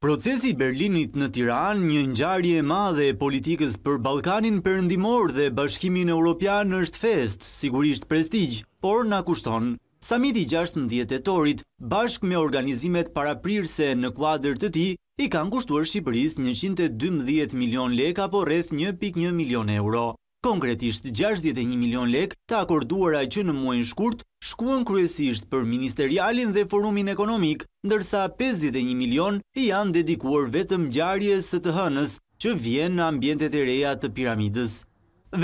Procesi Berlinit në Tiran, një njarje e madhe e politikës për Balkanin përëndimor dhe bashkimin e Europian është fest, sigurisht prestigj, por në kushton. Samiti 16 etorit bashk me organizimet para prirse në kuadrë të ti, i kanë kushtuar Shqipëris 112 milion leka po rreth 1.1 milion euro. Konkretisht, 61 milion lek të akorduara që në muajnë shkurt shkuan kryesisht për ministerialin dhe forumin ekonomik, ndërsa 51 milion i janë dedikuar vetëm gjarje së të hënës që vjen në ambjentet e reja të piramidës.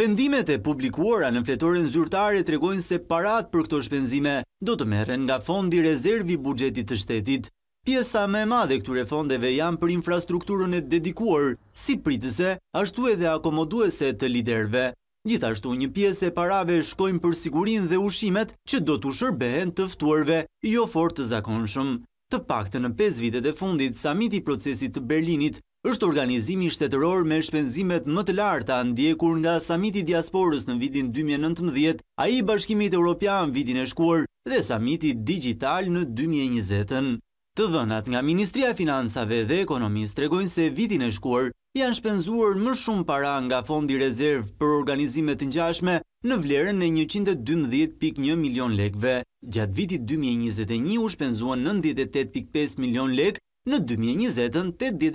Vendimet e publikuara në fletoren zyrtare tregojnë se parat për këto shpenzime do të meren nga fondi rezervi bugjetit të shtetit, Pjesa me madhe këture fondeve janë për infrastrukturën e dedikuar, si pritëse, ashtu edhe akomoduese të liderve. Gjithashtu një pjesë e parave shkojnë për sigurin dhe ushimet që do të shërbehen tëftuarve, jo fort të zakonshëm. Të pak të në 5 vitet e fundit, Samiti i procesit të Berlinit, është organizimi shtetëror me shpenzimet më të larta ndjekur nga samiti diasporës në vidin 2019, a i bashkimit europian vidin e shkuar dhe samiti digital në 2020. Të dhënat nga Ministria Financave dhe Ekonomisë tregojnë se vitin e shkuar janë shpenzuar më shumë para nga fondi rezervë për organizimet njashme në vlerën e 112.1 milion lekve. Gjatë vitit 2021 u shpenzuan 98.5 milion lek, në 2020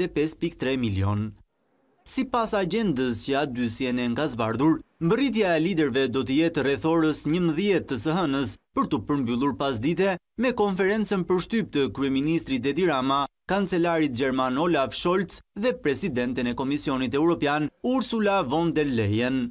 85.3 milion. Si pas agendës që atë dy e në nga e liderve do të jetë rethorës një mëdhjet të sëhënës për të përmbyllur pas dite me konferencen për shtyp të Kryeministri Dedi Rama, Kancelarit Gjerman Olaf Scholz dhe Presidenten e Komisionit Europian Ursula von der Leyen.